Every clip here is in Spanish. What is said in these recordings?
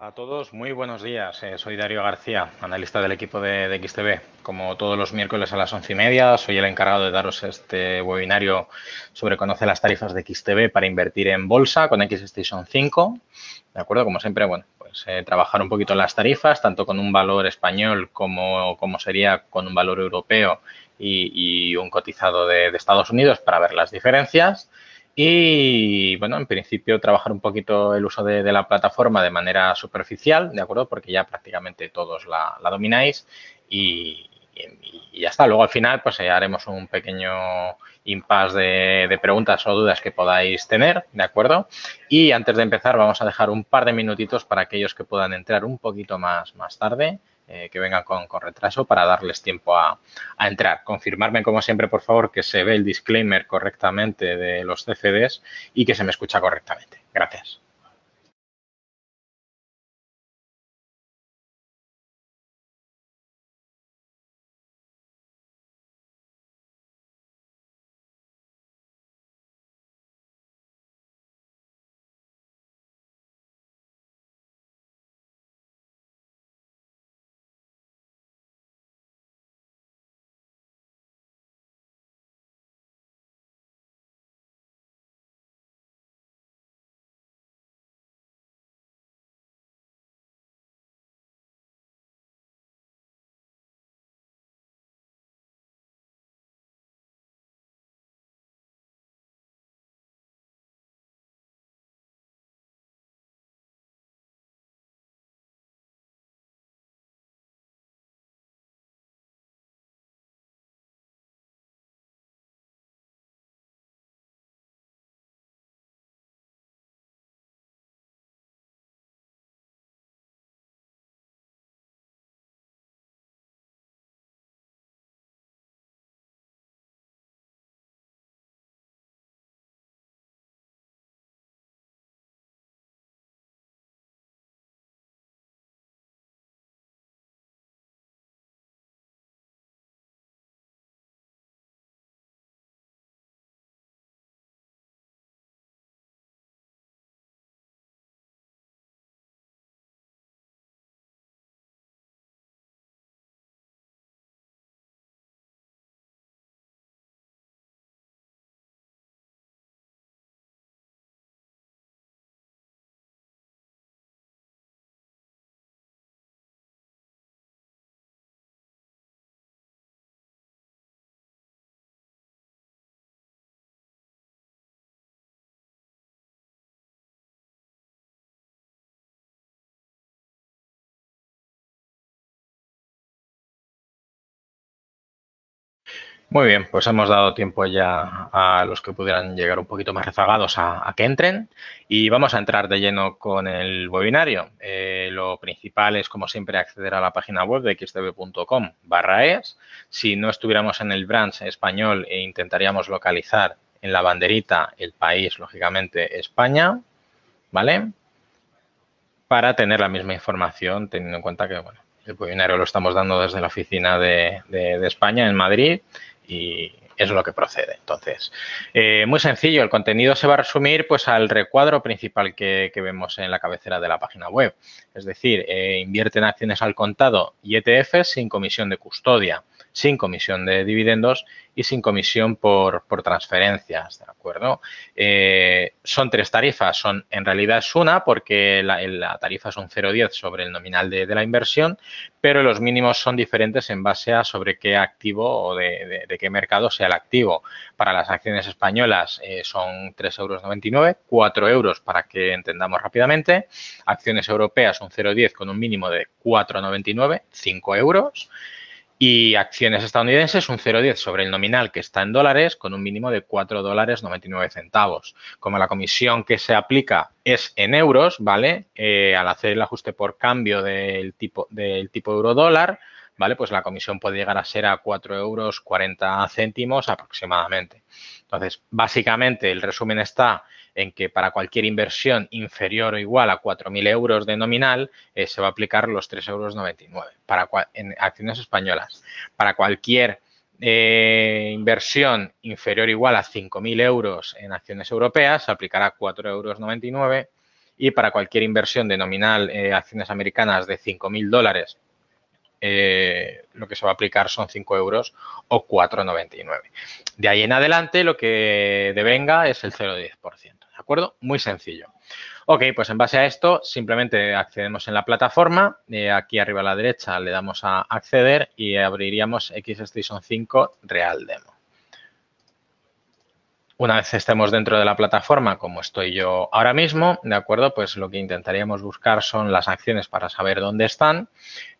A todos, muy buenos días. Eh, soy Darío García, analista del equipo de, de, XTB. Como todos los miércoles a las once y media, soy el encargado de daros este webinario sobre conocer las tarifas de XTB para invertir en bolsa con XStation 5. De acuerdo, como siempre, bueno, pues eh, trabajar un poquito las tarifas, tanto con un valor español como, como sería con un valor europeo y, un cotizado de Estados Unidos para ver las diferencias. Y bueno, en principio trabajar un poquito el uso de, la plataforma de manera superficial, ¿de acuerdo? Porque ya prácticamente todos la, domináis y, ya está. Luego al final, pues eh, haremos un pequeño impasse de, de, preguntas o dudas que podáis tener, ¿de acuerdo? Y antes de empezar, vamos a dejar un par de minutitos para aquellos que puedan entrar un poquito más, más tarde eh, que vengan con, retraso para darles tiempo a, entrar. Confirmarme, como siempre, por favor, que se ve el disclaimer correctamente de los CFDs y que se me escucha correctamente. Gracias. Muy bien, pues hemos dado tiempo ya a los que pudieran llegar un poquito más rezagados a, que entren y vamos a entrar de lleno con el webinario. Eh, lo principal es, como siempre, acceder a la página web de xtv.com barra es. Si no estuviéramos en el branch español e intentaríamos localizar en la banderita el país, lógicamente, España, ¿vale? Para tener la misma información, teniendo en cuenta que, bueno, el webinario lo estamos dando desde la oficina de España en Madrid y es lo que procede. Entonces, eh, muy sencillo, el contenido se va a resumir pues al recuadro principal que, vemos en la cabecera de la página web. Es decir, eh, invierten acciones al contado y ETFs sin comisión de custodia sin comisión de dividendos y sin comisión por, transferencias, ¿de acuerdo? Eh, son tres tarifas, son en realidad es una porque la, tarifa es un 0,10 sobre el nominal de, la inversión, pero los mínimos son diferentes en base a sobre qué activo o de, qué mercado sea el activo. Para las acciones españolas eh, son 3,99 euros, 4 euros para que entendamos rápidamente, acciones europeas un 0,10 con un mínimo de 4,99, 5 euros. Y acciones estadounidenses, un 0,10 sobre el nominal que está en dólares, con un mínimo de cuatro dólares nueve centavos. Como la comisión que se aplica es en euros, ¿vale? Eh, al hacer el ajuste por cambio del tipo, del tipo euro dólar, ¿vale? Pues la comisión puede llegar a ser a 4,40 euros céntimos aproximadamente. Entonces, básicamente el resumen está en que para cualquier inversión inferior o igual a 4.000 euros de nominal eh, se va a aplicar los 3,99 euros para en acciones españolas. Para cualquier eh, inversión inferior o igual a 5.000 euros en acciones europeas se aplicará 4,99 euros y para cualquier inversión de nominal en eh, acciones americanas de 5.000 dólares eh, lo que se va a aplicar son 5 euros o 4,99. De ahí en adelante lo que devenga es el 0,10%, ¿de acuerdo? Muy sencillo. Ok, pues en base a esto simplemente accedemos en la plataforma, eh, aquí arriba a la derecha le damos a acceder y abriríamos X 5 Real Demo. Una vez estemos dentro de la plataforma, como estoy yo ahora mismo, ¿de acuerdo? Pues lo que intentaríamos buscar son las acciones para saber dónde están.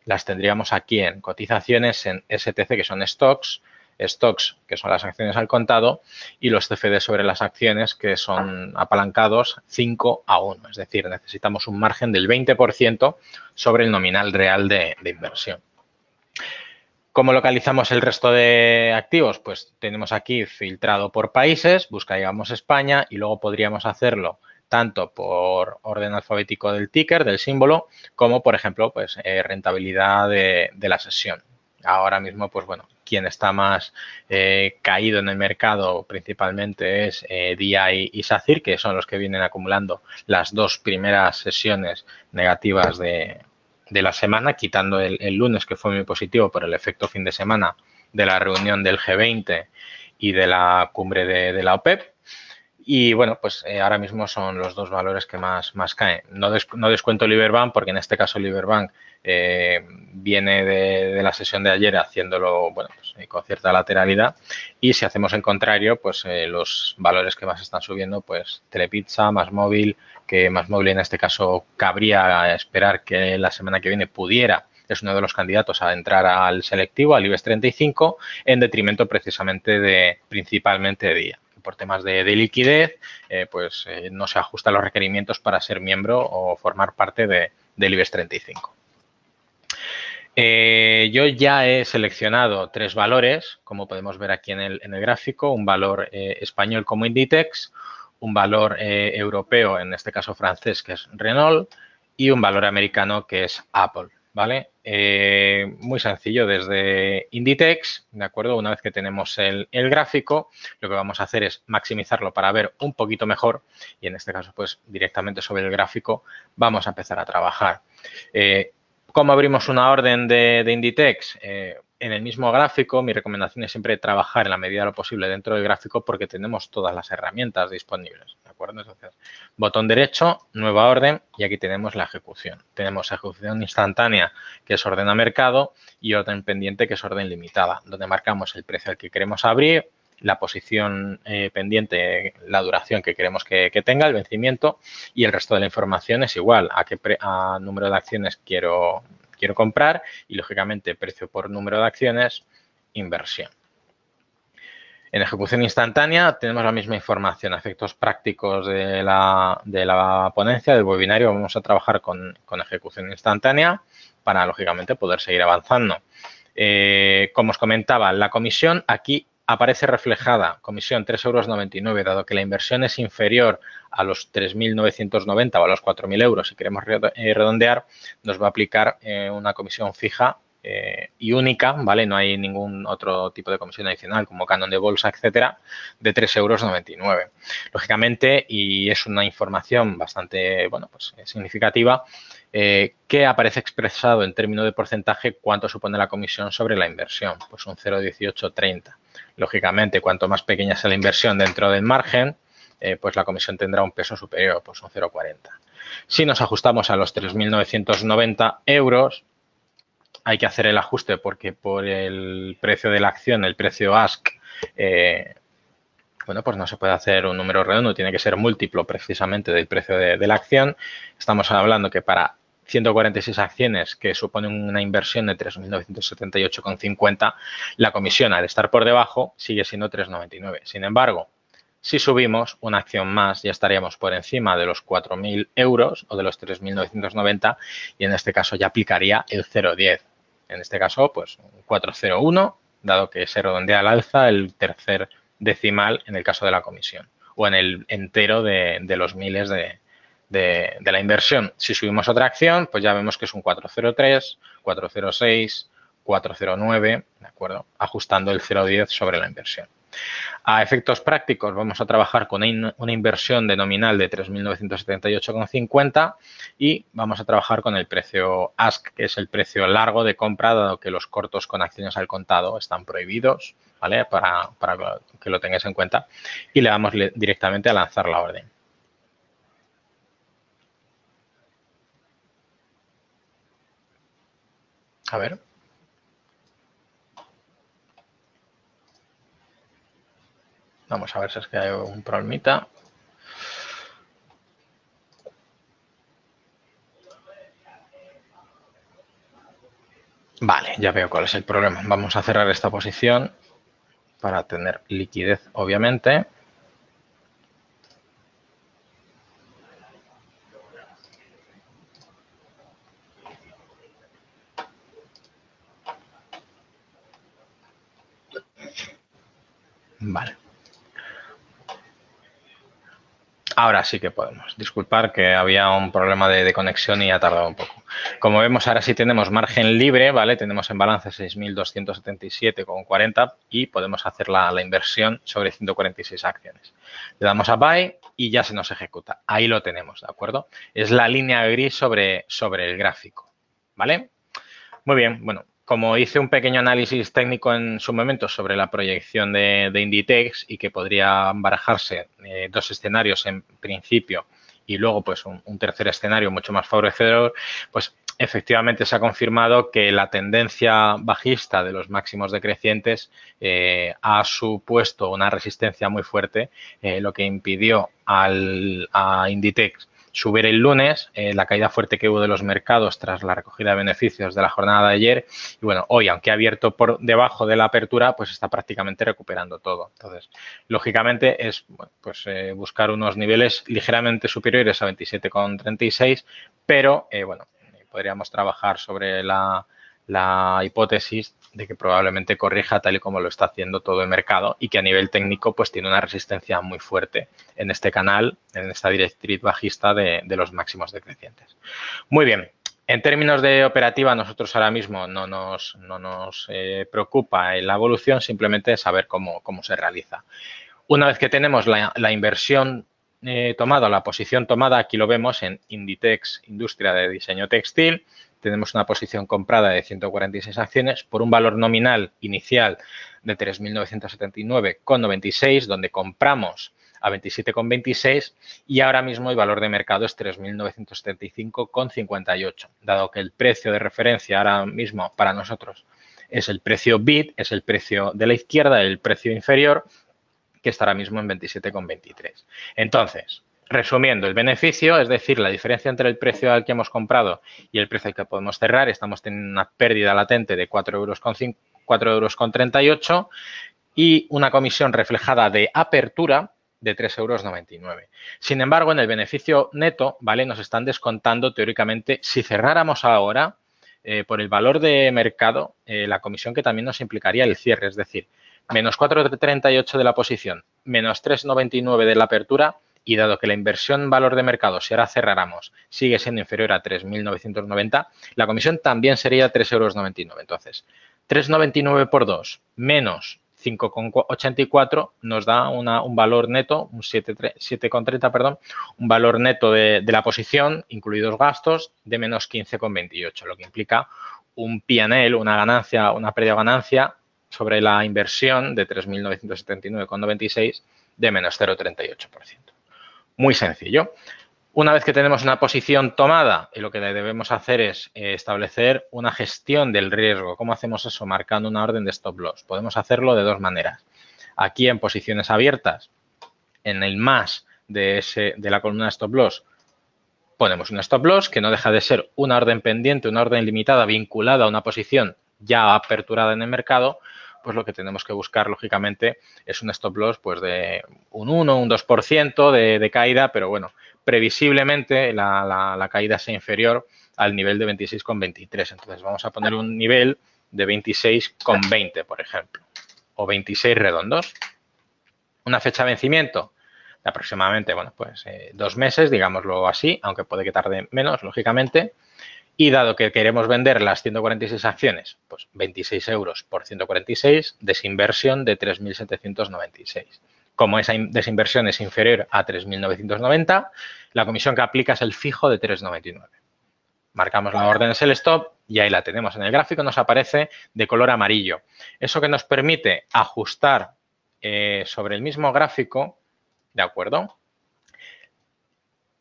Las tendríamos aquí en cotizaciones, en STC, que son stocks, stocks, que son las acciones al contado, y los CFD sobre las acciones, que son apalancados 5 a 1. Es decir, necesitamos un margen del 20% sobre el nominal real de inversión. ¿Cómo localizamos el resto de activos? Pues tenemos aquí filtrado por países, buscaríamos España y luego podríamos hacerlo tanto por orden alfabético del ticker, del símbolo, como por ejemplo, pues eh, rentabilidad de, la sesión. Ahora mismo, pues bueno, quien está más eh, caído en el mercado principalmente es eh, y SACIR, que son los que vienen acumulando las dos primeras sesiones negativas de, de la semana, quitando el, lunes que fue muy positivo por el efecto fin de semana de la reunión del G20 y de la cumbre de, la OPEP. E y bueno, pues eh, ahora mismo son los dos valores que más, más caen. No, descuento Liberbank porque en este caso Liberbank eh, viene de, la sesión de ayer haciéndolo bueno, pues, eh, con cierta lateralidad y si hacemos en contrario, pues eh, los valores que más están subiendo, pues Telepizza, más móvil, que más móvil en este caso cabría esperar que la semana que viene pudiera es uno de los candidatos a entrar al selectivo, al IBEX 35, en detrimento precisamente de, principalmente de día por temas de, liquidez, pues no se ajustan los requerimientos para ser miembro o formar parte del IBEX 35. Eh, yo ya he seleccionado tres valores, como podemos ver aquí en el, gráfico, un valor eh, español como Inditex, un valor eh, europeo, en este caso francés, que es Renault, y un valor americano que es Apple, ¿vale? muy sencillo, desde Inditex, ¿de acuerdo? Una vez que tenemos el, gráfico, lo que vamos a hacer es maximizarlo para ver un poquito mejor y en este caso, pues directamente sobre el gráfico vamos a empezar a trabajar. ¿Cómo abrimos una orden de, Inditex? Eh, en el mismo gráfico, mi recomendación es siempre trabajar en la medida de lo posible dentro del gráfico porque tenemos todas las herramientas disponibles, ¿de acuerdo? botón derecho, nueva orden y aquí tenemos la ejecución. Tenemos ejecución instantánea, que es orden a mercado, y orden pendiente, que es orden limitada, donde marcamos el precio al que queremos abrir, la posición eh, pendiente, la duración que queremos que, tenga, el vencimiento y el resto de la información es igual a qué número de acciones quiero, quiero comprar y, lógicamente, precio por número de acciones, inversión. En ejecución instantánea tenemos la misma información. efectos prácticos de la, ponencia, del webinario, vamos a trabajar con, ejecución instantánea para, lógicamente, poder seguir avanzando. Eh, como os comentaba, la comisión aquí aparece reflejada comisión 3,99 euros, dado que la inversión es inferior a los 3.990 o a los 4.000 euros, si queremos eh, redondear, nos va a aplicar eh, una comisión fija eh, y única, ¿vale? No hay ningún otro tipo de comisión adicional como canon de bolsa, etcétera, de 3,99 euros. Lógicamente, y es una información bastante, bueno, pues significativa, eh, que aparece expresado en términos de porcentaje cuánto supone la comisión sobre la inversión, pues un 0,1830. Lógicamente, cuanto más pequeña sea la inversión dentro del margen, eh, pues la comisión tendrá un peso superior, pues un 0,40. Si nos ajustamos a los 3.990 euros, hay que hacer el ajuste porque por el precio de la acción, el precio ASC, eh, bueno, pues no se puede hacer un número redondo, tiene que ser múltiplo precisamente del precio de, de, la acción. Estamos hablando que para 146 acciones, que suponen una inversión de 3.978,50, la comisión al estar por debajo sigue siendo 3,99. Sin embargo, si subimos una acción más, ya estaríamos por encima de los 4.000 euros o de los 3.990 y en este caso ya aplicaría el 0,10. En este caso, pues 4,01, dado que se redondea al alza el tercer decimal en el caso de la comisión o en el entero de, de los miles de, de, la inversión. Si subimos otra acción, pues ya vemos que es un 403, 406, 409, ¿de acuerdo? Ajustando el 0,10 sobre la inversión. A efectos prácticos, vamos a trabajar con una inversión de nominal de 3.978,50 y vamos a trabajar con el precio ask, que es el precio largo de compra, dado que los cortos con acciones al contado están prohibidos, ¿vale? Para, que lo tengáis en cuenta. Y le vamos directamente a lanzar la orden. A ver. Vamos a ver si es que hay un problemita. Vale, ya veo cuál es el problema. Vamos a cerrar esta posición para tener liquidez, obviamente. Así que podemos disculpar que había un problema de, conexión y ha tardado un poco. Como vemos, ahora sí tenemos margen libre, ¿vale? Tenemos en balance 6.277,40 y podemos hacer la, la inversión sobre 146 acciones. Le damos a Buy y ya se nos ejecuta. Ahí lo tenemos, ¿de acuerdo? Es la línea gris sobre, sobre el gráfico, ¿vale? Muy bien, bueno, como hice un pequeño análisis técnico en su momento sobre la proyección de, Inditex y que podría barajarse eh, dos escenarios en principio y luego pues un, tercer escenario mucho más favorecedor, pues efectivamente se ha confirmado que la tendencia bajista de los máximos decrecientes eh, ha supuesto una resistencia muy fuerte, eh, lo que impidió al, a Inditex subir el lunes, eh, la caída fuerte que hubo de los mercados tras la recogida de beneficios de la jornada de ayer. Y bueno, hoy, aunque ha abierto por debajo de la apertura, pues está prácticamente recuperando todo. Entonces, lógicamente es pues, eh, buscar unos niveles ligeramente superiores a 27,36, pero eh, bueno, podríamos trabajar sobre la la hipótesis de que probablemente corrija tal y como lo está haciendo todo el mercado y que a nivel técnico pues tiene una resistencia muy fuerte en este canal, en esta directriz bajista de, los máximos decrecientes. Muy bien, en términos de operativa, nosotros ahora mismo no nos, no nos eh, preocupa la evolución, simplemente saber cómo, se realiza. Una vez que tenemos la, inversión eh, tomada, la posición tomada, aquí lo vemos en Inditex, industria de diseño textil, tenemos una posición comprada de 146 acciones por un valor nominal inicial de 3.979,96, donde compramos a 27,26 y ahora mismo el valor de mercado es 3.975,58. Dado que el precio de referencia ahora mismo para nosotros es el precio bid, es el precio de la izquierda, el precio inferior, que está ahora mismo en 27,23. Entonces, Resumiendo, el beneficio, es decir, la diferencia entre el precio al que hemos comprado y el precio al que podemos cerrar, estamos teniendo una pérdida latente de 4,38 euros, con euros y una comisión reflejada de apertura de 3,99 euros. Sin embargo, en el beneficio neto, ¿vale? Nos están descontando teóricamente, si cerráramos ahora, eh, por el valor de mercado, eh, la comisión que también nos implicaría el cierre, es decir, menos 4,38 de la posición, menos 3,99 de la apertura, y dado que la inversión valor de mercado, si ahora cerráramos, sigue siendo inferior a 3.990, la comisión también sería 3,99 euros. Entonces, 3,99 por 2 menos 5,84 nos da un valor neto, un 7,30, perdón, un valor neto de, de, la posición, incluidos gastos, de menos 15,28, lo que implica un PNL, una ganancia, una pérdida de ganancia sobre la inversión de 3.979,96 de menos 0,38%. Muy sencillo. Una vez que tenemos una posición tomada, eh, lo que debemos hacer es eh, establecer una gestión del riesgo. ¿Cómo hacemos eso? Marcando una orden de stop loss. Podemos hacerlo de dos maneras. Aquí en posiciones abiertas, en el más de, ese, de la columna de stop loss, ponemos un stop loss que no deja de ser una orden pendiente, una orden limitada vinculada a una posición ya aperturada en el mercado pues lo que tenemos que buscar, lógicamente, es un stop loss pues de un 1, un 2% de, de caída, pero bueno, previsiblemente la, la, caída sea inferior al nivel de 26,23. Entonces vamos a poner un nivel de 26,20, por ejemplo, o 26 redondos. Una fecha de vencimiento de aproximadamente, bueno, pues eh, dos meses, digámoslo así, aunque puede que tarde menos, lógicamente. Y dado que queremos vender las 146 acciones, pues 26 euros por 146, desinversión de 3.796. Como esa desinversión es inferior a 3.990, la comisión que aplica es el fijo de 3.99. Marcamos la orden es el stop y ahí la tenemos. En el gráfico nos aparece de color amarillo. Eso que nos permite ajustar eh, sobre el mismo gráfico, ¿de acuerdo?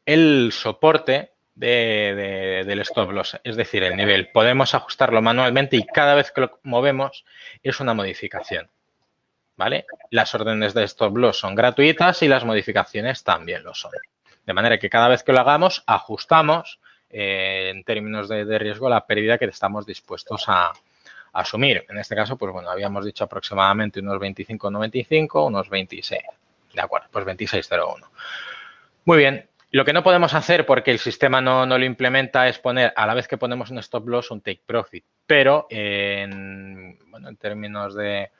El soporte de, del stop loss, es decir, el nivel. Podemos ajustarlo manualmente y cada vez que lo movemos es una modificación. ¿Vale? Las órdenes de stop loss son gratuitas y las modificaciones también lo son. De manera que cada vez que lo hagamos, ajustamos eh, en términos de, riesgo la pérdida que estamos dispuestos a, a, asumir. En este caso, pues bueno, habíamos dicho aproximadamente unos 25,95, unos 26. De acuerdo, pues 26,01. Muy bien, lo que no podemos hacer porque el sistema no, lo implementa es poner, a la vez que ponemos un stop loss, un take profit. Pero en, términos de,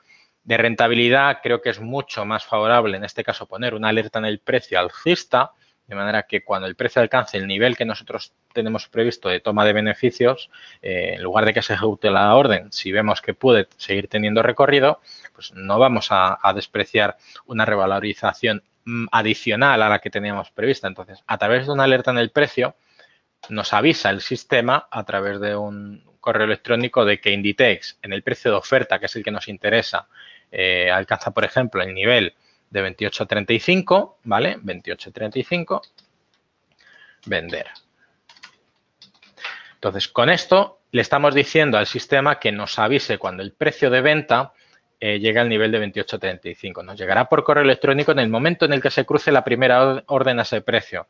rentabilidad, creo que es mucho más favorable en este caso poner una alerta en el precio alcista, de manera que cuando el precio alcance el nivel que nosotros tenemos previsto de toma de beneficios, eh, en lugar de que se ejecute la orden, si vemos que puede seguir teniendo recorrido, pues no vamos a despreciar una revalorización Mm, adicional a la que teníamos prevista. Entonces, a través de una alerta en el precio, nos avisa el sistema a través de un correo electrónico de que Inditex, en el precio de oferta, que es el que nos interesa, eh, alcanza, por ejemplo, el nivel de 28.35, ¿vale? 28.35, vender. Entonces, con esto le estamos diciendo al sistema que nos avise cuando el precio de venta eh, llega al nivel de 28.35. Nos llegará por correo electrónico en el momento en el que se cruce la primera orden a ese precio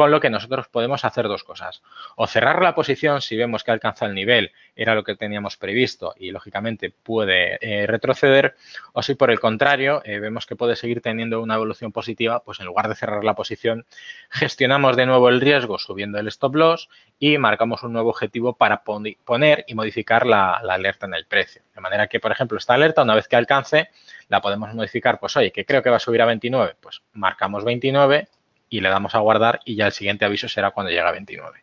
con lo que nosotros podemos hacer dos cosas. O cerrar la posición si vemos que alcanza el nivel, era lo que teníamos previsto y lógicamente puede eh, retroceder. O si por el contrario eh, vemos que puede seguir teniendo una evolución positiva, pues en lugar de cerrar la posición, gestionamos de nuevo el riesgo subiendo el stop loss y marcamos un nuevo objetivo para poner y modificar la, la alerta en el precio. De manera que, por ejemplo, esta alerta, una vez que alcance, la podemos modificar, pues oye, que creo que va a subir a 29, pues marcamos 29 y le damos a guardar y ya el siguiente aviso será cuando llegue a 29.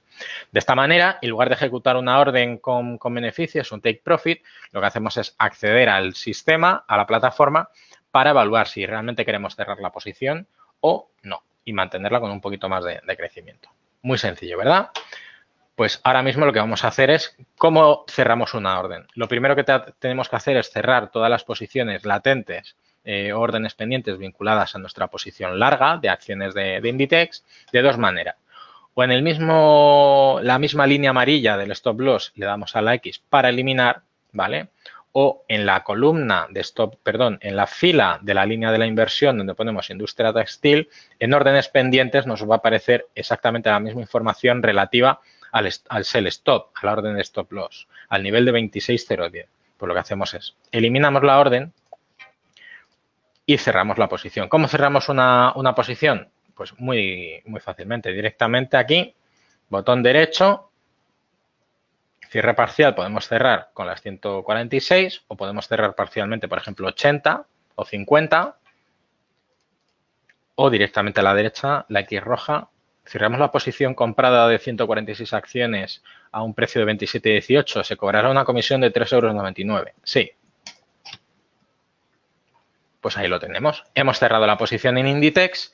De esta manera, en lugar de ejecutar una orden con, beneficios, un take profit, lo que hacemos es acceder al sistema, a la plataforma, para evaluar si realmente queremos cerrar la posición o no y mantenerla con un poquito más de, de crecimiento. Muy sencillo, ¿verdad? Pues ahora mismo lo que vamos a hacer es cómo cerramos una orden. Lo primero que tenemos que hacer es cerrar todas las posiciones latentes eh, órdenes pendientes vinculadas a nuestra posición larga de acciones de, Inditex de dos maneras. O en el mismo, la misma línea amarilla del stop loss le damos a la X para eliminar, ¿vale? O en la columna de stop, perdón, en la fila de la línea de la inversión donde ponemos industria textil, en órdenes pendientes nos va a aparecer exactamente la misma información relativa al, al sell stop, a la orden de stop loss, al nivel de 26010. Pues lo que hacemos es, eliminamos la orden, y cerramos la posición. ¿Cómo cerramos una, posición? Pues muy, muy fácilmente, directamente aquí, botón derecho, cierre parcial, podemos cerrar con las 146 o podemos cerrar parcialmente, por ejemplo, 80 o 50 o directamente a la derecha, la X roja, cerramos la posición comprada de 146 acciones a un precio de 27,18, se cobrará una comisión de 3,99 euros. Sí, pues ahí lo tenemos. Hemos cerrado la posición en Inditex.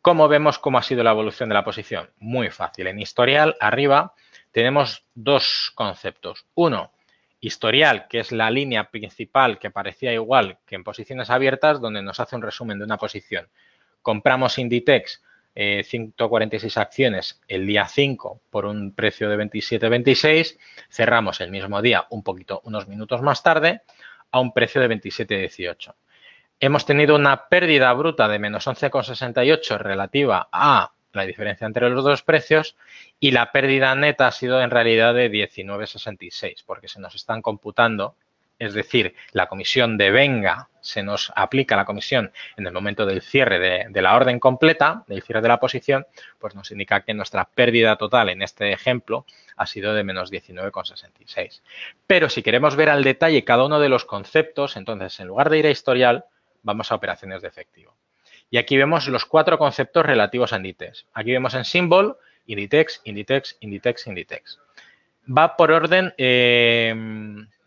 ¿Cómo vemos cómo ha sido la evolución de la posición? Muy fácil. En historial, arriba, tenemos dos conceptos. Uno, historial, que es la línea principal que parecía igual que en posiciones abiertas, donde nos hace un resumen de una posición. Compramos Inditex 146 eh, acciones el día 5 por un precio de 27,26. Cerramos el mismo día, un poquito, unos minutos más tarde, a un precio de 27,18 hemos tenido una pérdida bruta de menos 11,68 relativa a la diferencia entre los dos precios y la pérdida neta ha sido en realidad de 19,66 porque se nos están computando, es decir, la comisión de venga, se nos aplica la comisión en el momento del cierre de, la orden completa, del cierre de la posición, pues nos indica que nuestra pérdida total en este ejemplo ha sido de menos 19,66. Pero si queremos ver al detalle cada uno de los conceptos, entonces en lugar de ir a historial, vamos a operaciones de efectivo. Y aquí vemos los cuatro conceptos relativos a Inditex. Aquí vemos en Symbol, Inditex, Inditex, Inditex, Inditex. Va por orden eh,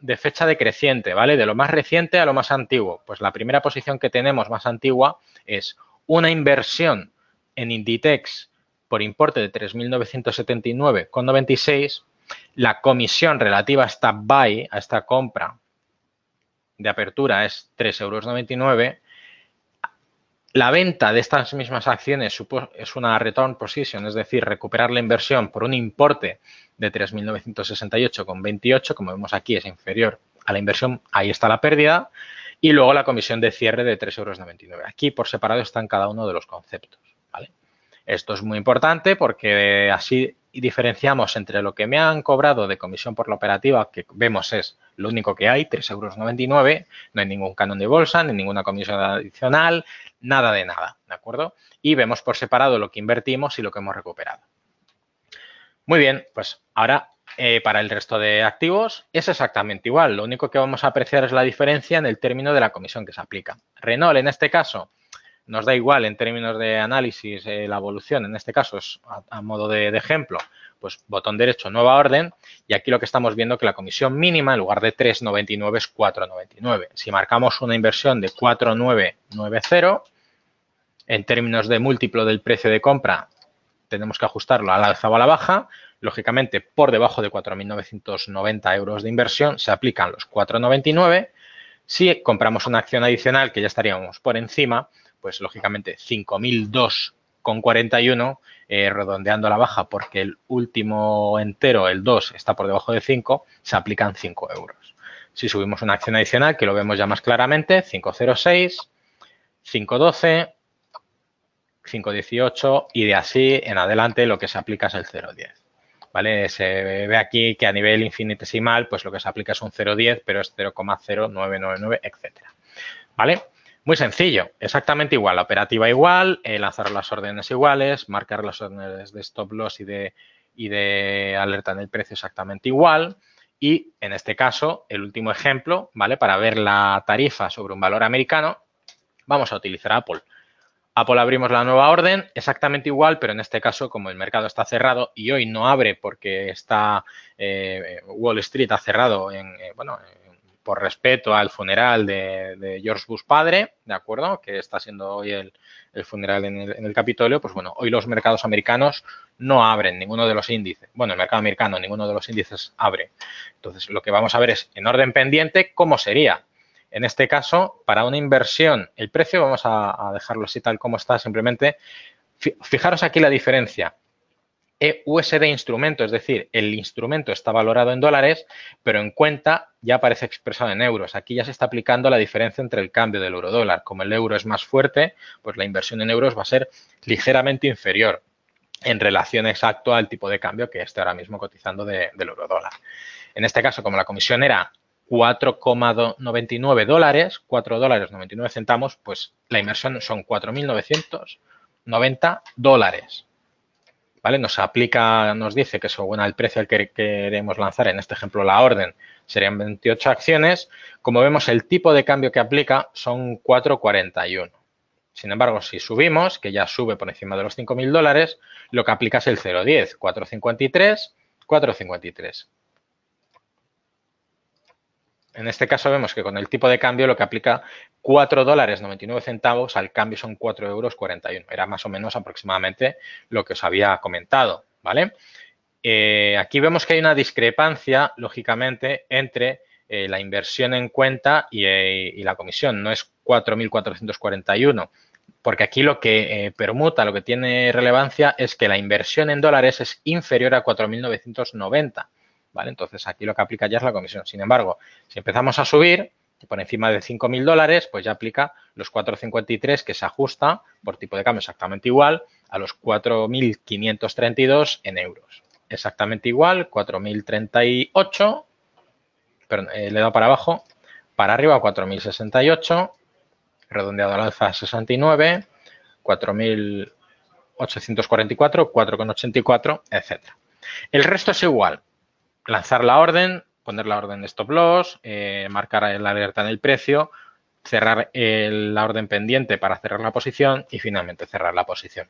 de fecha decreciente, ¿vale? De lo más reciente a lo más antiguo. Pues la primera posición que tenemos más antigua es una inversión en Inditex por importe de 3.979,96. La comisión relativa a esta buy, a esta compra, de apertura es 3,99 euros. La venta de estas mismas acciones es una return position, es decir, recuperar la inversión por un importe de 3.968,28, como vemos aquí es inferior a la inversión, ahí está la pérdida, y luego la comisión de cierre de 3,99 euros. Aquí por separado están cada uno de los conceptos. Esto es muy importante porque así y diferenciamos entre lo que me han cobrado de comisión por la operativa, que vemos es lo único que hay, 3,99 euros, no hay ningún canon de bolsa, ni ninguna comisión adicional, nada de nada, ¿de acuerdo? Y vemos por separado lo que invertimos y lo que hemos recuperado. Muy bien, pues ahora eh, para el resto de activos es exactamente igual. Lo único que vamos a apreciar es la diferencia en el término de la comisión que se aplica. Renault, en este caso, nos da igual en términos de análisis eh, la evolución, en este caso es a, modo de, ejemplo, pues botón derecho, nueva orden, y aquí lo que estamos viendo es que la comisión mínima en lugar de 3,99 es 4,99. Si marcamos una inversión de 4,990, en términos de múltiplo del precio de compra, tenemos que ajustarlo al alza o a la baja. Lógicamente, por debajo de 4.990 euros de inversión se aplican los 4,99. Si compramos una acción adicional, que ya estaríamos por encima, pues lógicamente con 41, eh, redondeando la baja porque el último entero, el 2, está por debajo de 5, se aplican 5 euros. Si subimos una acción adicional, que lo vemos ya más claramente, 506, 512, 518 y de así en adelante lo que se aplica es el 010. ¿Vale? Se ve aquí que a nivel infinitesimal, pues lo que se aplica es un 0,10, pero es 0,0999, etcétera. ¿Vale? Muy sencillo, exactamente igual, operativa igual, eh, lanzar las órdenes iguales, marcar las órdenes de stop loss y de, y de alerta en el precio exactamente igual. Y en este caso, el último ejemplo, ¿vale? Para ver la tarifa sobre un valor americano, vamos a utilizar Apple. Apple abrimos la nueva orden, exactamente igual, pero en este caso, como el mercado está cerrado y hoy no abre porque está eh, Wall Street ha cerrado en, eh, por respeto al funeral de, George Bush padre, ¿de acuerdo? Que está siendo hoy el, funeral en el, Capitolio, pues bueno, hoy los mercados americanos no abren ninguno de los índices. Bueno, el mercado americano, ninguno de los índices abre. Entonces, lo que vamos a ver es, en orden pendiente, cómo sería. En este caso, para una inversión, el precio, vamos a dejarlo así tal como está, simplemente, fijaros aquí la diferencia. E USD instrumento, es decir, el instrumento está valorado en dólares, pero en cuenta ya aparece expresado en euros. Aquí ya se está aplicando la diferencia entre el cambio del euro dólar. Como el euro es más fuerte, pues la inversión en euros va a ser ligeramente inferior en relación exacto al tipo de cambio que esté ahora mismo cotizando del euro dólar. En este caso, como la comisión era 4,99 dólares, 4 dólares 99 centavos, pues la inversión son 4.990 dólares. ¿vale? Nos aplica, nos dice que según el precio al que queremos lanzar, en este ejemplo la orden, serían 28 acciones. Como vemos, el tipo de cambio que aplica son 4,41. Sin embargo, si subimos, que ya sube por encima de los 5.000 dólares, lo que aplica es el 0,10, 4,53, 4,53. En este caso vemos que con el tipo de cambio lo que aplica 4 dólares 99 centavos al cambio son 4 euros 41. Era más o menos aproximadamente lo que os había comentado, ¿vale? Eh, aquí vemos que hay una discrepancia, lógicamente, entre eh, la inversión en cuenta y, eh, y la comisión. No es 4.441, porque aquí lo que permuta, lo que tiene relevancia es que la inversión en dólares es inferior a 4.990 entonces, aquí lo que aplica ya es la comisión. Sin embargo, si empezamos a subir, por encima de 5.000 dólares, pues ya aplica los 4.53 que se ajusta por tipo de cambio exactamente igual a los 4.532 en euros. Exactamente igual, 4.038, perdón, eh, le he dado para abajo, para arriba 4.068, redondeado al alza 69, 4.844, 4,84, etc. El resto es igual, lanzar la orden, poner la orden de stop loss, eh, marcar la alerta en el precio, cerrar la orden pendiente para cerrar la posición y finalmente cerrar la posición.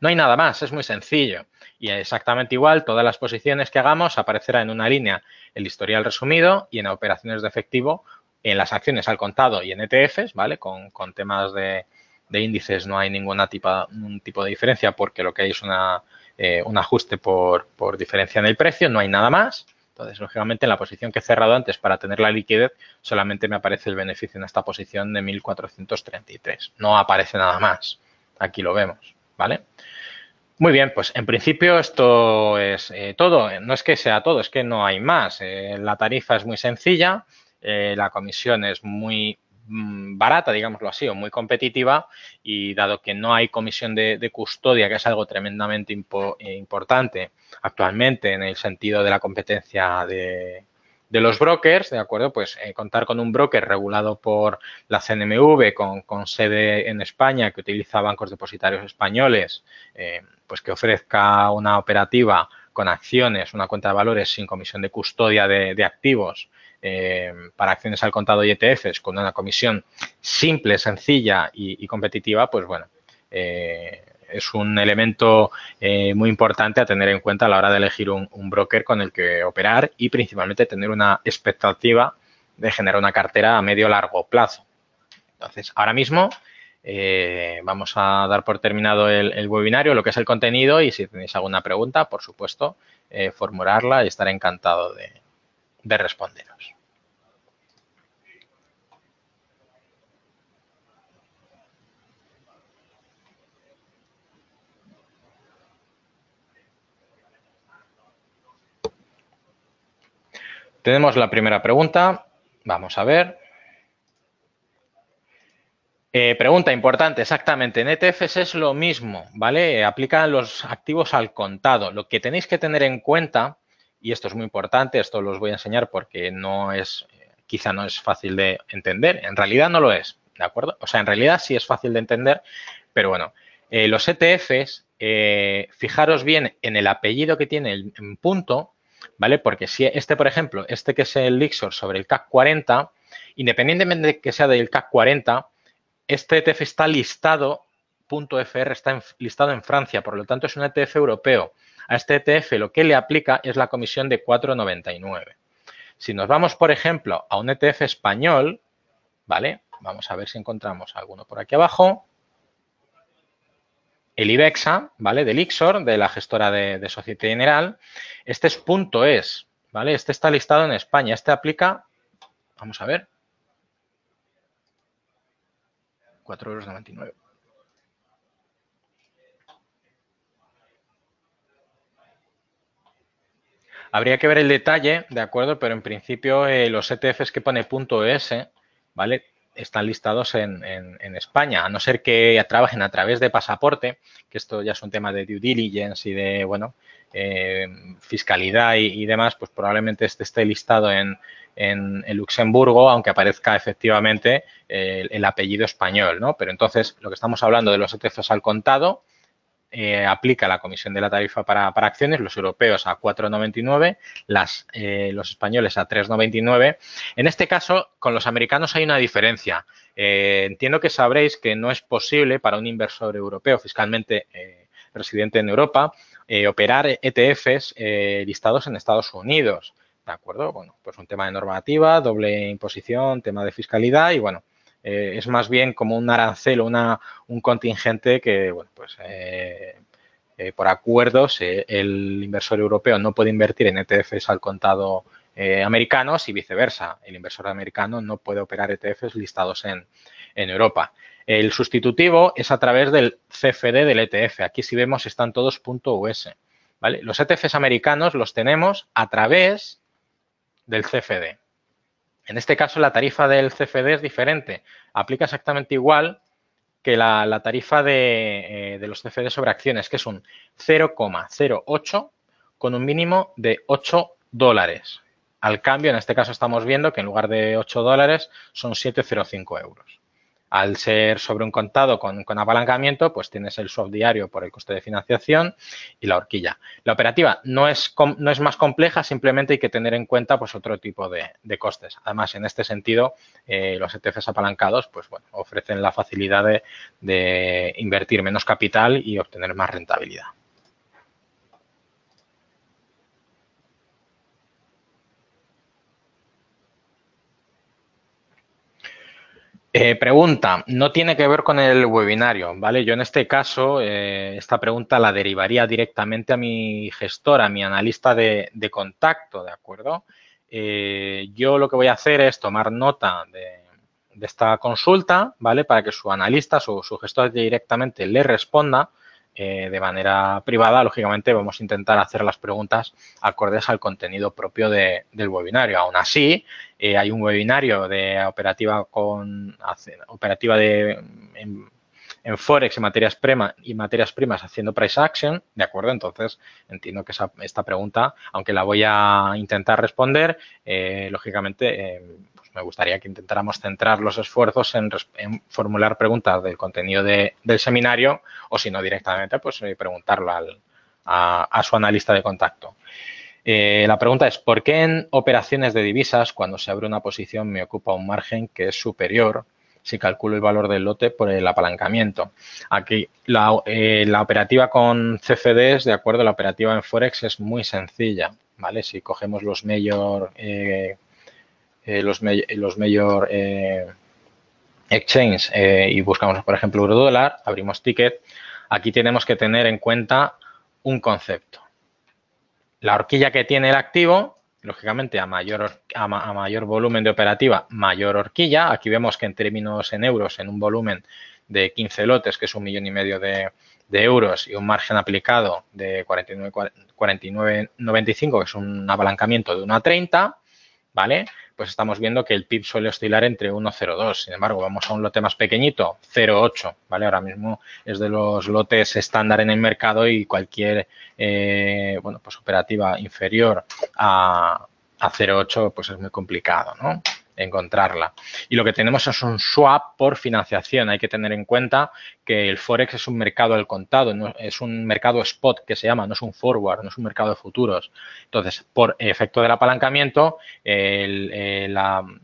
No hay nada más, es muy sencillo. Y exactamente igual, todas las posiciones que hagamos aparecerá en una línea el historial resumido y en operaciones de efectivo, en las acciones al contado y en ETFs, ¿vale? Con, temas de, índices no hay ningún tipo de diferencia porque lo que hay es una eh, un ajuste por, diferencia en el precio, no hay nada más. Entonces, lógicamente, en la posición que he cerrado antes para tener la liquidez, solamente me aparece el beneficio en esta posición de 1.433. No aparece nada más. Aquí lo vemos, ¿vale? Muy bien, pues en principio esto es eh, todo. No es que sea todo, es que no hay más. Eh, la tarifa es muy sencilla, la comisión es muy Mm, barata, digámoslo así, o muy competitiva y dado que no hay comisión de, custodia, que es algo tremendamente importante actualmente en el sentido de la competencia de, los brokers, ¿de acuerdo? Pues eh, contar con un broker regulado por la CNMV, con, sede en España, que utiliza bancos depositarios españoles, eh, pues que ofrezca una operativa con acciones, una cuenta de valores sin comisión de custodia de activos eh, para acciones al contado y ETFs con una comisión simple, sencilla y, competitiva, pues bueno, eh, es un elemento eh, muy importante a tener en cuenta a la hora de elegir un, broker con el que operar y principalmente tener una expectativa de generar una cartera a medio largo plazo. Entonces, ahora mismo vamos a dar por terminado el, el, webinario, lo que es el contenido y si tenéis alguna pregunta, por supuesto, formularla y estaré encantado de, de responderos. Tenemos la primera pregunta. Vamos a ver. Eh, pregunta importante, exactamente. En ETFs es lo mismo, ¿vale? Aplican los activos al contado. Lo que tenéis que tener en cuenta y esto es muy importante, esto los voy a enseñar porque no es, quizá no es fácil de entender, en realidad no lo es, ¿de acuerdo? O sea, en realidad sí es fácil de entender, pero bueno, eh, los ETFs, eh, fijaros bien en el apellido que tiene el punto, ¿vale? Porque si este, por ejemplo, este que es el Lixor sobre el CAC 40, independientemente de que sea del CAC 40, este ETF está listado, punto .fr está listado en Francia, por lo tanto es un ETF europeo. A este ETF lo que le aplica es la comisión de 4,99. Si nos vamos, por ejemplo, a un ETF español, ¿vale? Vamos a ver si encontramos alguno por aquí abajo. El IBEXA, ¿vale? Del IXOR, de la gestora de, Sociedad Societe General. Este es punto es, ¿vale? Este está listado en España. Este aplica, vamos a ver, 4,99 Habría que ver el detalle, ¿de acuerdo? Pero en principio eh, los ETFs que pone .es, eh, ¿vale? Están listados en, España, a no ser que trabajen a través de pasaporte, que esto ya es un tema de due diligence y de, bueno, eh, fiscalidad y, demás, pues probablemente este esté listado en, en, Luxemburgo, aunque aparezca efectivamente el, apellido español, ¿no? Pero entonces, lo que estamos hablando de los ETFs al contado, eh, aplica la comisión de la tarifa para, acciones, los europeos a 4,99, las, eh, los españoles a 3,99. En este caso, con los americanos hay una diferencia. Eh, entiendo que sabréis que no es posible para un inversor europeo fiscalmente residente en Europa operar ETFs listados en Estados Unidos. ¿De acuerdo? Bueno, pues un tema de normativa, doble imposición, tema de fiscalidad y bueno, eh, es más bien como un arancel o un contingente que, bueno, pues eh, eh, por acuerdos el inversor europeo no puede invertir en ETFs al contado americanos y viceversa. El inversor americano no puede operar ETFs listados en, en Europa. El sustitutivo es a través del CFD del ETF. Aquí si vemos están todos .us. ¿vale? Los ETFs americanos los tenemos a través del CFD. En este caso, la tarifa del CFD es diferente. Aplica exactamente igual que la, tarifa de, eh, de, los CFD sobre acciones, que es un 0,08 con un mínimo de 8 dólares. Al cambio, en este caso estamos viendo que en lugar de 8 dólares son 7,05 euros. Al ser sobre un contado con, apalancamiento, pues tienes el swap diario por el coste de financiación y la horquilla. La operativa no es, más compleja, simplemente hay que tener en cuenta pues, otro tipo de, costes. Además, en este sentido, eh, los ETFs apalancados pues ofrecen la facilidad de invertir menos capital y obtener más rentabilidad. Eh, pregunta, no tiene que ver con el webinario, ¿vale? Yo en este caso, eh, esta pregunta la derivaría directamente a mi gestora, a mi analista de, contacto, ¿de acuerdo? Eh, yo lo que voy a hacer es tomar nota de, esta consulta, ¿vale? Para que su analista, o su gestor directamente le responda eh, de manera privada, lógicamente vamos a intentar hacer las preguntas acordes al contenido propio de, del webinario. Aún así, eh, hay un webinario de operativa con operativa de en, Forex y materias primas y materias primas haciendo price action, ¿de acuerdo? Entonces, entiendo que esa, esta pregunta, aunque la voy a intentar responder, eh, lógicamente me gustaría que intentáramos centrar los esfuerzos en, formular preguntas del contenido del seminario o si no directamente, pues eh, preguntarlo a, su analista de contacto. Eh, la pregunta es, ¿por qué en operaciones de divisas, cuando se abre una posición, me ocupa un margen que es superior si calculo el valor del lote por el apalancamiento? Aquí, la, eh, operativa con CFDs, de acuerdo a la operativa en Forex, es muy sencilla, ¿vale? Si cogemos los mayor eh, los, los mayor eh, exchange eh, y buscamos, por ejemplo, euro dólar, abrimos ticket, aquí tenemos que tener en cuenta un concepto. La horquilla que tiene el activo, lógicamente a mayor, a, mayor volumen de operativa, mayor horquilla. Aquí vemos que en términos en euros, en un volumen de 15 lotes, que es un millón y medio de, euros y un margen aplicado de 49,95, que es un apalancamiento de 1 a 30, ¿vale? pues estamos viendo que el PIB suele oscilar entre 1,02. Sin embargo, vamos a un lote más pequeñito, 0,8, ¿vale? Ahora mismo es de los lotes estándar en el mercado y cualquier, eh, bueno, pues operativa inferior a, a 0,8, pues es muy complicado, ¿no? encontrarla. Y lo que tenemos es un swap por financiación. Hay que tener en cuenta que el Forex es un mercado al contado, no, es un mercado spot que se llama, no es un forward, no es un mercado de futuros. Entonces, por efecto del apalancamiento, el, el,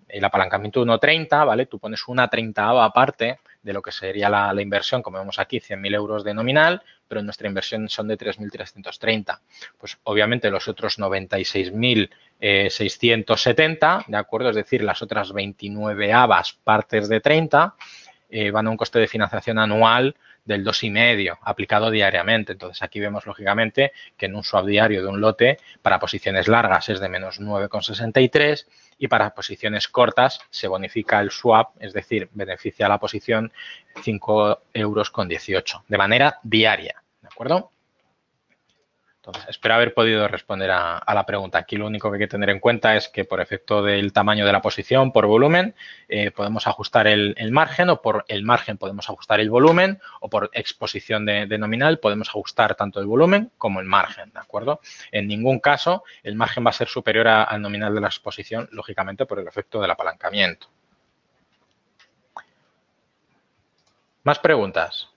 el apalancamiento de 1.30, ¿vale? Tú pones una treintava aparte de lo que sería la, inversión, como vemos aquí, 100.000 euros de nominal, pero nuestra inversión son de 3.330. Pues obviamente los otros 96.670, eh, ¿de acuerdo? Es decir, las otras 29 habas partes de 30 eh, van a un coste de financiación anual del 2,5 aplicado diariamente. Entonces aquí vemos lógicamente que en un swap diario de un lote para posiciones largas es de menos 9,63 y para posiciones cortas se bonifica el swap, es decir, beneficia a la posición 5,18 euros con de manera diaria. ¿De acuerdo? espero haber podido responder a, la pregunta. Aquí lo único que hay que tener en cuenta es que por efecto del tamaño de la posición, por volumen, eh, podemos ajustar el, margen o por el margen podemos ajustar el volumen o por exposición de, nominal podemos ajustar tanto el volumen como el margen, ¿de acuerdo? En ningún caso el margen va a ser superior al nominal de la exposición, lógicamente por el efecto del apalancamiento. Más preguntas.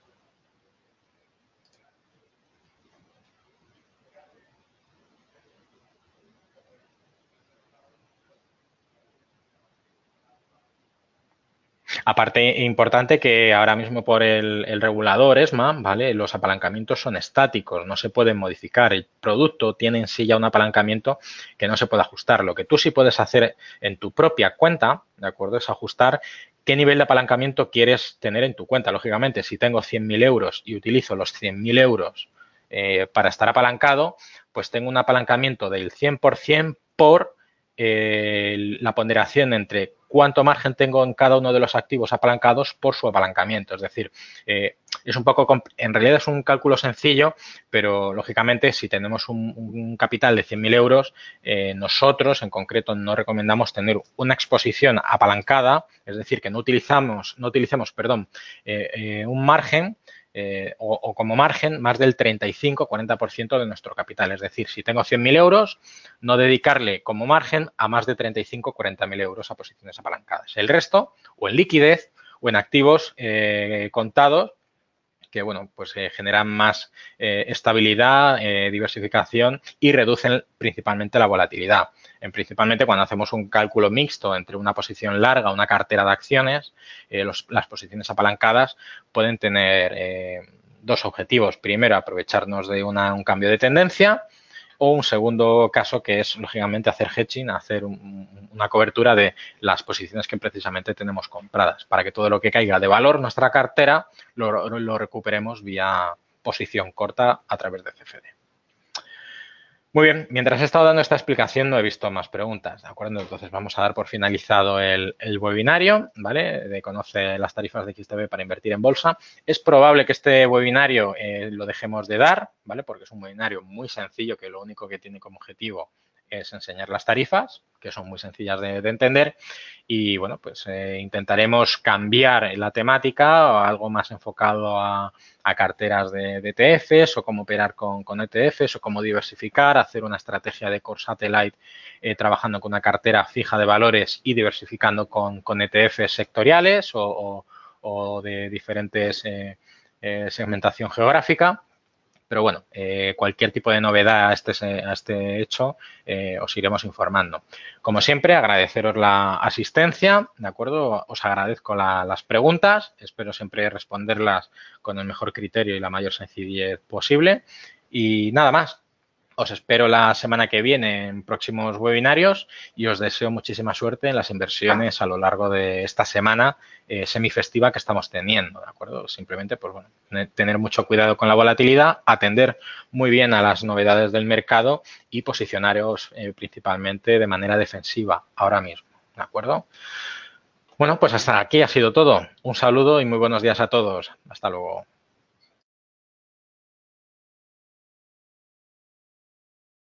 Aparte, importante que ahora mismo por el, regulador ESMA, ¿vale? Los apalancamientos son estáticos, no se pueden modificar. El producto tiene en sí ya un apalancamiento que no se puede ajustar. Lo que tú sí puedes hacer en tu propia cuenta, ¿de acuerdo? Es ajustar qué nivel de apalancamiento quieres tener en tu cuenta. Lógicamente, si tengo 100.000 euros y utilizo los 100.000 euros eh, para estar apalancado, pues tengo un apalancamiento del 100% por eh, la ponderación entre cuánto margen tengo en cada uno de los activos apalancados por su apalancamiento. Es decir, eh, es un poco, en realidad es un cálculo sencillo, pero lógicamente si tenemos un, capital de 100.000 euros, eh, nosotros en concreto no recomendamos tener una exposición apalancada, es decir, que no utilizamos, no utilicemos, perdón, eh, un margen eh, o, como margen más del 35-40% de nuestro capital. Es decir, si tengo 100.000 euros, no dedicarle como margen a más de 35-40.000 euros a posiciones apalancadas. El resto, o en liquidez, o en activos eh, contados, que bueno, pues eh, generan más eh, estabilidad, eh, diversificación y reducen principalmente la volatilidad. En principalmente cuando hacemos un cálculo mixto entre una posición larga, una cartera de acciones, las posiciones apalancadas pueden tener dos objetivos. Primero, aprovecharnos de un cambio de tendencia o un segundo caso que es, lógicamente, hacer hedging, hacer una cobertura de las posiciones que precisamente tenemos compradas, para que todo lo que caiga de valor nuestra cartera lo recuperemos vía posición corta a través de CFD. Muy bien, mientras he estado dando esta explicación no he visto más preguntas, ¿de acuerdo? Entonces vamos a dar por finalizado el, webinario, ¿vale? De conoce las tarifas de XTB para invertir en bolsa. Es probable que este webinario eh, lo dejemos de dar, ¿vale? Porque es un webinario muy sencillo que lo único que tiene como objetivo es enseñar las tarifas, que son muy sencillas de, entender. Y bueno, pues eh, intentaremos cambiar la temática a algo más enfocado a, carteras de, ETFs e o cómo operar con, ETFs o cómo diversificar, hacer una estrategia de core satellite eh, trabajando con una cartera fija de valores y diversificando con, con ETFs sectoriales o, de diferentes eh, segmentación geográfica. Pero bueno, eh, cualquier tipo de novedad a este, a este hecho eh, os iremos informando. Como siempre, agradeceros la asistencia, ¿de acuerdo? Os agradezco las preguntas, espero siempre responderlas con el mejor criterio y la mayor sencillez posible. Y nada más, os espero la semana que viene en próximos webinarios y os deseo muchísima suerte en las inversiones a lo largo de esta semana eh, semifestiva que estamos teniendo, ¿de acuerdo? Simplemente, pues bueno, tener mucho cuidado con la volatilidad, atender muy bien a las novedades del mercado y posicionaros eh, principalmente de manera defensiva ahora mismo, ¿de acuerdo? Bueno, pues hasta aquí ha sido todo. Un saludo y muy buenos días a todos. Hasta luego.